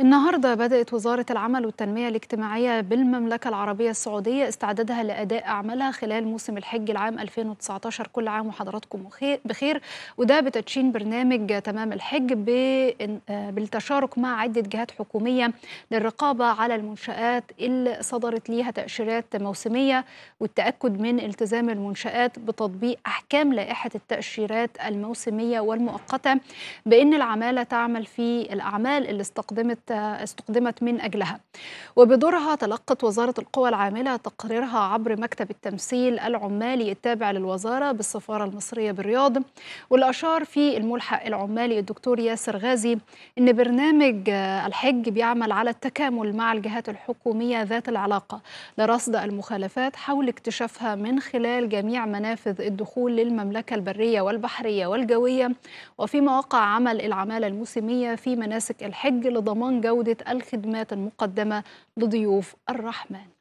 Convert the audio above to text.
النهارده بدأت وزارة العمل والتنمية الاجتماعية بالمملكة العربية السعودية استعدادها لأداء أعمالها خلال موسم الحج العام 2019 كل عام وحضراتكم بخير وده بتدشين برنامج تمام الحج آه، بالتشارك مع عدة جهات حكومية للرقابة على المنشآت اللي صدرت ليها تأشيرات موسمية والتأكد من التزام المنشآت بتطبيق أحكام لائحة التأشيرات الموسمية والمؤقتة بأن العمالة تعمل في الأعمال اللي استقدمت استقدمت من أجلها وبدورها تلقت وزارة القوى العاملة تقريرها عبر مكتب التمثيل العمالي التابع للوزارة بالسفارة المصرية بالرياض واللي أشار في الملحق العمالي الدكتور ياسر غازي أن برنامج الحج بيعمل على التكامل مع الجهات الحكومية ذات العلاقة لرصد المخالفات حول اكتشافها من خلال جميع منافذ الدخول للمملكة البرية والبحرية والجوية وفي مواقع عمل العمالة الموسمية في مناسك الحج لضمان جوده الخدمات المقدمه لضيوف الرحمن